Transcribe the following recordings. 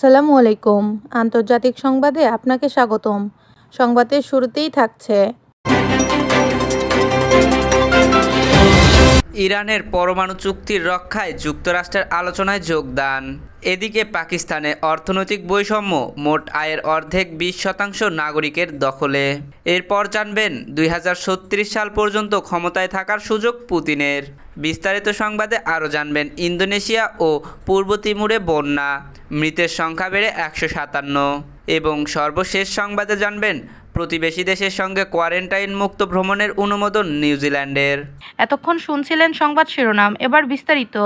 আসসালামু আলাইকুম আন্তর্জাতিক সংবাদে আপনাকে স্বাগতম সংবাদের শুরুতেই থাকছে ইরানের পরমাণু চুক্তির রক্ষায় যুক্তরাষ্ট্রের আলোচনায় যোগদান এদিকে পাকিস্তানে অর্থনৈতিক বৈষম্য মোট আয়ের অর্ধেক বিশ শতাংশ নাগরিকের দখলে এরপর জানবেন দুই সাল পর্যন্ত ক্ষমতায় থাকার সুযোগ পুতিনের বিস্তারিত সংবাদে আরও জানবেন ইন্দোনেশিয়া ও পূর্ব তিমুরে বন্যা মৃতের সংখ্যা বেড়ে একশো সাতান্ন এবং সর্বশেষ সংবাদে জানবেন প্রতিবেশী দেশের সঙ্গে কোয়ারেন্টাইন মুক্ত ভ্রমণের অনুমোদন নিউজিল্যান্ডের এতক্ষণ শুনছিলেন সংবাদ শিরোনাম এবার বিস্তারিত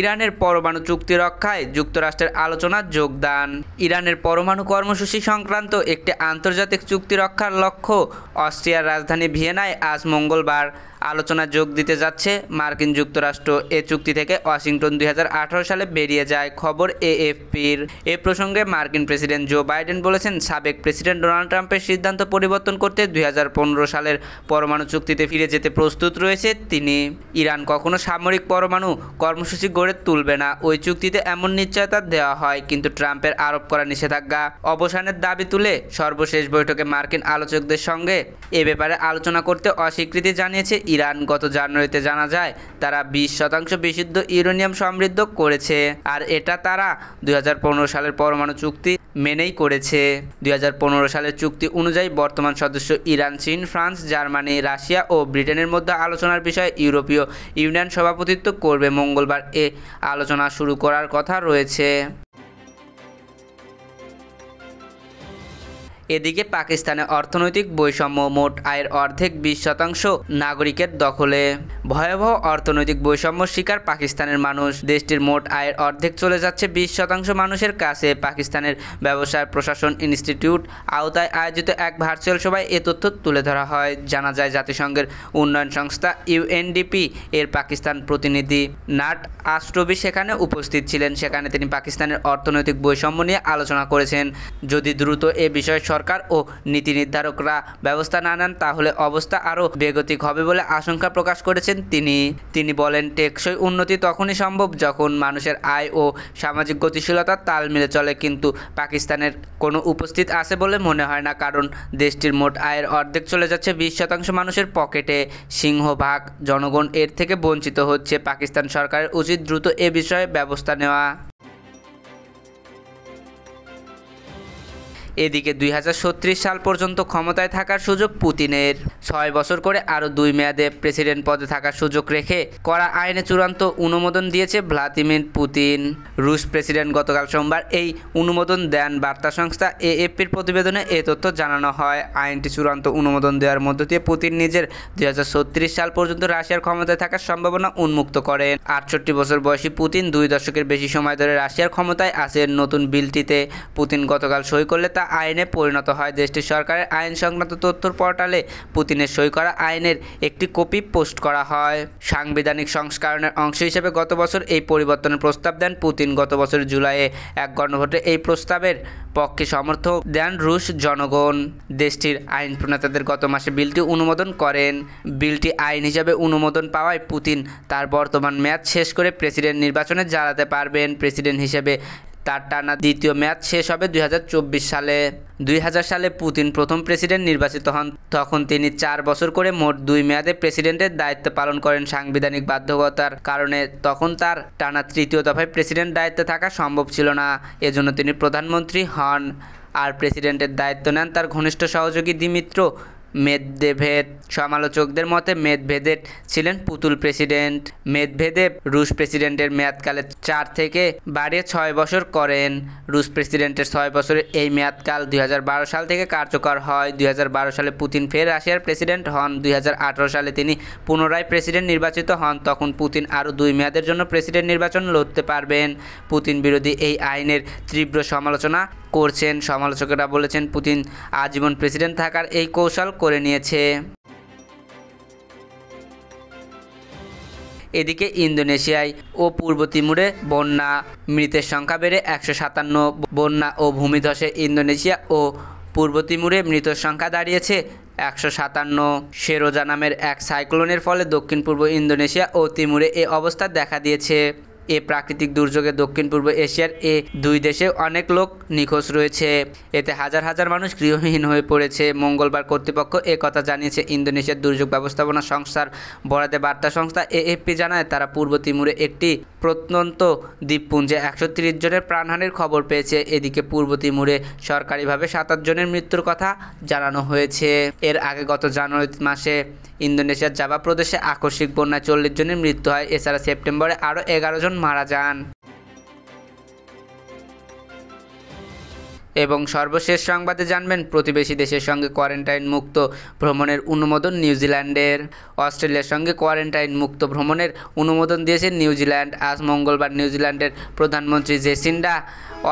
ইরানের পরমাণু চুক্তি রক্ষায় যুক্তরাষ্ট্রের আলোচনার যোগদান ইরানের পরমাণু কর্মসূচি সংক্রান্ত একটি আন্তর্জাতিক চুক্তি রক্ষার লক্ষ্য অস্ট্রিয়ার রাজধানী ভিয়েনায় আজ মঙ্গলবার আলোচনা যোগ দিতে যাচ্ছে মার্কিন যুক্তরাষ্ট্র এ চুক্তি থেকে ওয়াশিংটন দুই সালে বেরিয়ে যায় খবর এএফপির এ প্রসঙ্গে মার্কিন প্রেসিডেন্ট জো বাইডেন বলেছেন সাবেক প্রেসিডেন্ট ডোনাল্ড ট্রাম্পের সিদ্ধান্ত পরিবর্তন করতে দুই সালের পরমাণু চুক্তিতে ফিরে যেতে প্রস্তুত রয়েছে তিনি ইরান কখনো সামরিক পরমাণু কর্মসূচি গড়ে তুলবে না ওই চুক্তিতে এমন নিশ্চয়তা দেওয়া হয় কিন্তু ট্রাম্পের আরোপ করা নিষেধাজ্ঞা অবসানের দাবি তুলে সর্বশেষ বৈঠকে মার্কিন আলোচকদের সঙ্গে এ ব্যাপারে আলোচনা করতে অস্বীকৃতি জানিয়েছে ইরান গত জানুয়ারিতে জানা যায় তারা বিশ শতাংশ বিশুদ্ধ ইউরেনিয়াম সমৃদ্ধ করেছে আর এটা তারা দুই সালের পরমাণু চুক্তি মেনেই করেছে দুই সালের চুক্তি অনুযায়ী বর্তমান সদস্য ইরান চীন ফ্রান্স জার্মানি রাশিয়া ও ব্রিটেনের মধ্যে আলোচনার বিষয়ে ইউরোপীয় ইউনিয়ন সভাপতিত্ব করবে মঙ্গলবার এ আলোচনা শুরু করার কথা রয়েছে এদিকে পাকিস্তানে অর্থনৈতিক বৈষম্য মোট আয়ের অর্ধেক বিশ শতাংশ নাগরিকের দখলে ভয়াবহ অর্থনৈতিক বৈষম্য শিকার পাকিস্তানের মানুষ দেশটির মোট আয়ের অর্ধেক চলে যাচ্ছে বিশ শতাংশ মানুষের কাছে পাকিস্তানের ব্যবসায় প্রশাসন ইনস্টিটিউট আওতায় আয়োজিত এক ভার্চুয়াল সভায় এ তথ্য তুলে ধরা হয় জানা যায় জাতিসংঘের উন্নয়ন সংস্থা ইউএনডিপি এর পাকিস্তান প্রতিনিধি নাট আস্ট্রবি সেখানে উপস্থিত ছিলেন সেখানে তিনি পাকিস্তানের অর্থনৈতিক বৈষম্য নিয়ে আলোচনা করেছেন যদি দ্রুত এ বিষয়ে সরকার ও নীতি নির্ধারকরা ব্যবস্থা না নেন তাহলে অবস্থা আরও বেগতিক হবে বলে আশঙ্কা প্রকাশ করেছে করেছেন তিনি তিনি বলেন টেকসই উন্নতি তখনই সম্ভব যখন মানুষের আয় ও সামাজিক গতিশীলতার তাল মিলে চলে কিন্তু পাকিস্তানের কোনো উপস্থিত আছে বলে মনে হয় না কারণ দেশটির মোট আয়ের অর্ধেক চলে যাচ্ছে বিশ শতাংশ মানুষের পকেটে সিংহভাগ জনগণ এর থেকে বঞ্চিত হচ্ছে পাকিস্তান সরকারের উচিত দ্রুত এ বিষয়ে ব্যবস্থা নেওয়া এদিকে দুই সাল পর্যন্ত ক্ষমতায় থাকার সুযোগ পুতিনের ছয় বছর করে আরও দুই মেয়াদে প্রেসিডেন্ট পদে থাকার সুযোগ রেখে করা আইনে চূড়ান্ত অনুমোদন দিয়েছে ভ্লাদিমির পুতিন রুশ প্রেসিডেন্ট গতকাল সোমবার এই অনুমোদন দেন বার্তা সংস্থা এএফপির প্রতিবেদনে এ তথ্য জানানো হয় আইনটি চূড়ান্ত অনুমোদন দেওয়ার মধ্য দিয়ে পুতিন নিজের দুই সাল পর্যন্ত রাশিয়ার ক্ষমতায় থাকার সম্ভাবনা উন্মুক্ত করেন আটষট্টি বছর বয়সী পুতিন দুই দশকের বেশি সময় ধরে রাশিয়ার ক্ষমতায় আছেন নতুন বিলটিতে পুতিন গতকাল সই করলে তা আইনে পরিণত হয় দেশটির সরকারের আইন সংক্রান্ত তথ্য পোর্টালে পুতিনের সই করা আইনের একটি কপি পোস্ট করা হয় সাংবিধানিক সংস্করণের অংশ হিসেবে গত বছর এই পরিবর্তনের প্রস্তাব দেন পুতিন গত বছর জুলাইয়ে এক গণভোটে এই প্রস্তাবের পক্ষে সমর্থক দেন রুশ জনগণ দেশটির আইন প্রণেতাদের গত মাসে বিলটি অনুমোদন করেন বিলটি আইন হিসাবে অনুমোদন পাওয়ায় পুতিন তার বর্তমান মেয়াদ শেষ করে প্রেসিডেন্ট নির্বাচনে জ্বালাতে পারবেন প্রেসিডেন্ট হিসেবে তার টানা দ্বিতীয় মেয়াদ শেষ হবে দুই সালে দুই সালে পুতিন প্রথম প্রেসিডেন্ট নির্বাচিত হন তখন তিনি চার বছর করে মোট দুই মেয়াদে প্রেসিডেন্টের দায়িত্ব পালন করেন সাংবিধানিক বাধ্যকতার কারণে তখন তার টানা তৃতীয় দফায় প্রেসিডেন্ট দায়িত্বে থাকা সম্ভব ছিল না এজন্য তিনি প্রধানমন্ত্রী হন আর প্রেসিডেন্টের দায়িত্ব নেন তার ঘনিষ্ঠ সহযোগী দিমিত্র মেদভেদ সমালোচকদের মতে মেদভেদেব ছিলেন পুতুল প্রেসিডেন্ট মেদভেদেব রুশ প্রেসিডেন্টের মেয়াদকালে চার থেকে বাড়িয়ে ছয় বছর করেন রুশ প্রেসিডেন্টের ছয় বছরের এই মেয়াদকাল দুই সাল থেকে কার্যকর হয় দুই সালে পুতিন ফের রাশিয়ার প্রেসিডেন্ট হন দুই সালে তিনি পুনরায় প্রেসিডেন্ট নির্বাচিত হন তখন পুতিন আরও দুই মেয়াদের জন্য প্রেসিডেন্ট নির্বাচন লড়তে পারবেন পুতিন বিরোধী এই আইনের তীব্র সমালোচনা করছেন সমালোচকেরা বলেছেন পুতিন আজীবন প্রেসিডেন্ট থাকার এই কৌশল করে নিয়েছে এদিকে ইন্দোনেশিয়ায় ও পূর্ব তিমুরে বন্যা মৃতের সংখ্যা বেড়ে একশো সাতান্ন বন্যা ও ভূমিধসে ইন্দোনেশিয়া ও পূর্ব তিমুরে মৃতের সংখ্যা দাঁড়িয়েছে একশো সাতান্ন শেরোজা নামের এক সাইক্লোনের ফলে দক্ষিণ পূর্ব ইন্দোনেশিয়া ও তিমুরে এ অবস্থা দেখা দিয়েছে এ প্রাকৃতিক দুর্যোগে দক্ষিণ পূর্ব এশিয়ার এ দুই দেশে অনেক লোক নিখোঁজ রয়েছে এতে হাজার হাজার মানুষ গৃহহীন হয়ে পড়েছে মঙ্গলবার কর্তৃপক্ষ এ কথা জানিয়েছে ইন্দোনেশিয়ার দুর্যোগ ব্যবস্থাপনা সংস্থার বরাদে বার্তা সংস্থা এএফপি জানায় তারা পূর্ব তিমুরে একটি প্রত্যন্ত দ্বীপপুঞ্জে একশো তিরিশ জনের প্রাণহানির খবর পেয়েছে এদিকে পূর্ব তিমুরে সরকারিভাবে সাতাশ জনের মৃত্যুর কথা জানানো হয়েছে এর আগে গত জানুয়ারি মাসে ইন্দোনেশিয়ার জাভা প্রদেশে আকস্মিক বন্যায় চল্লিশ জনের মৃত্যু হয় এছাড়া সেপ্টেম্বরে আরও এগারো জন মারা যান এবং সর্বশেষ সংবাদে জানবেন প্রতিবেশী দেশের সঙ্গে কোয়ারেন্টাইন মুক্ত ভ্রমণের অনুমোদন নিউজিল্যান্ডের অস্ট্রেলিয়ার সঙ্গে কোয়ারেন্টাইন মুক্ত ভ্রমণের অনুমোদন দিয়েছে নিউজিল্যান্ড আজ মঙ্গলবার নিউজিল্যান্ডের প্রধানমন্ত্রী জেসিন্ডা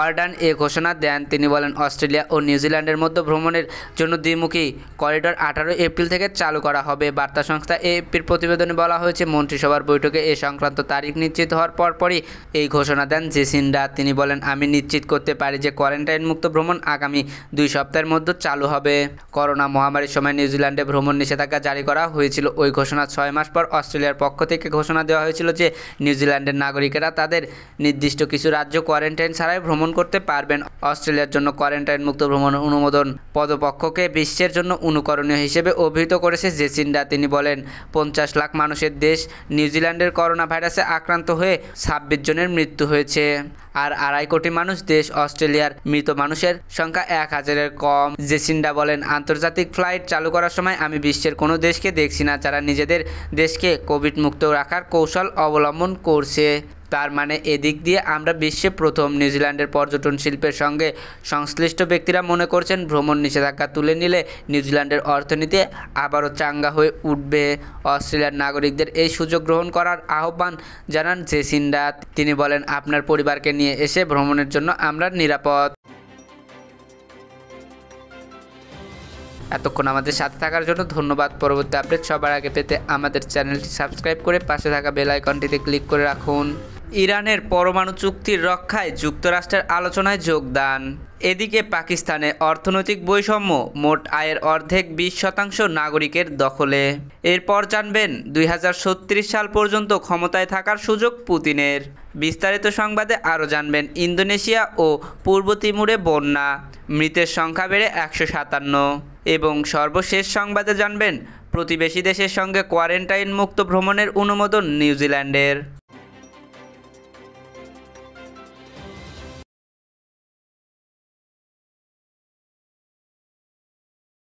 অর্ডান এ ঘোষণা দেন তিনি বলেন অস্ট্রেলিয়া ও নিউজিল্যান্ডের মধ্যে ভ্রমণের জন্য দ্বিমুখী করিডর আঠারো এপ্রিল থেকে চালু করা হবে বার্তা সংস্থা এপির প্রতিবেদনে বলা হয়েছে মন্ত্রিসভার বৈঠকে এ সংক্রান্ত তারিখ নিশ্চিত হওয়ার পরপরই এই ঘোষণা দেন জেসিন্ডা তিনি বলেন আমি নিশ্চিত করতে পারি যে কোয়ারেন্টাইন মুক্ত ভ্রমণ আগামী দুই সপ্তাহের মধ্যে চালু হবে করোনা মহামারীর সময় নিউজিল্যান্ডে ভ্রমণ নিষেধাজ্ঞা জারি করা হয়েছিল ওই ঘোষণা ছয় মাস পর অস্ট্রেলিয়ার পক্ষ থেকে ঘোষণা দেওয়া হয়েছিল যে নিউজিল্যান্ডের নাগরিকেরা তাদের নির্দিষ্ট কিছু রাজ্য কোয়ারেন্টাইন ছাড়াই ভ্রমণ করতে পারবেন অস্ট্রেলিয়ার জন্য কোয়ারেন্টাইন মুক্ত ভ্রমণ অনুমোদন পদপক্ষকে বিশ্বের জন্য অনুকরণীয় হিসেবে অভিহিত করেছে জেসিন্ডা তিনি বলেন পঞ্চাশ লাখ মানুষের দেশ নিউজিল্যান্ডের করোনা ভাইরাসে আক্রান্ত হয়ে ছাব্বিশ জনের মৃত্যু হয়েছে আর আড়াই কোটি মানুষ দেশ অস্ট্রেলিয়ার মৃত মানুষ মানুষের সংখ্যা এক হাজারের কম জেসিন্ডা বলেন আন্তর্জাতিক ফ্লাইট চালু করার সময় আমি বিশ্বের কোনো দেশকে দেখছি না যারা নিজেদের দেশকে কোভিড মুক্ত রাখার কৌশল অবলম্বন করছে তার মানে এদিক দিয়ে আমরা বিশ্বে প্রথম নিউজিল্যান্ডের পর্যটন শিল্পের সঙ্গে সংশ্লিষ্ট ব্যক্তিরা মনে করছেন ভ্রমণ নিষেধাজ্ঞা তুলে নিলে নিউজিল্যান্ডের অর্থনীতি আবারও চাঙ্গা হয়ে উঠবে অস্ট্রেলিয়ার নাগরিকদের এই সুযোগ গ্রহণ করার আহ্বান জানান জেসিন্ডা তিনি বলেন আপনার পরিবারকে নিয়ে এসে ভ্রমণের জন্য আমরা নিরাপদ এতক্ষণ আমাদের সাথে থাকার জন্য ধন্যবাদ পরবর্তী আপডেট সবার আগে পেতে আমাদের চ্যানেলটি সাবস্ক্রাইব করে পাশে থাকা বেল আইকনটিতে ক্লিক করে রাখুন ইরানের পরমাণু চুক্তির রক্ষায় যুক্তরাষ্ট্রের আলোচনায় যোগদান এদিকে পাকিস্তানে অর্থনৈতিক বৈষম্য মোট আয়ের অর্ধেক বিশ শতাংশ নাগরিকের দখলে এরপর জানবেন দুই সাল পর্যন্ত ক্ষমতায় থাকার সুযোগ পুতিনের বিস্তারিত সংবাদে আরও জানবেন ইন্দোনেশিয়া ও পূর্ব তিমুরে বন্যা মৃতের সংখ্যা বেড়ে একশো সাতান্ন এবং সর্বশেষ সংবাদে জানবেন প্রতিবেশী দেশের সঙ্গে কোয়ারেন্টাইন মুক্ত ভ্রমণের অনুমোদন নিউজিল্যান্ডের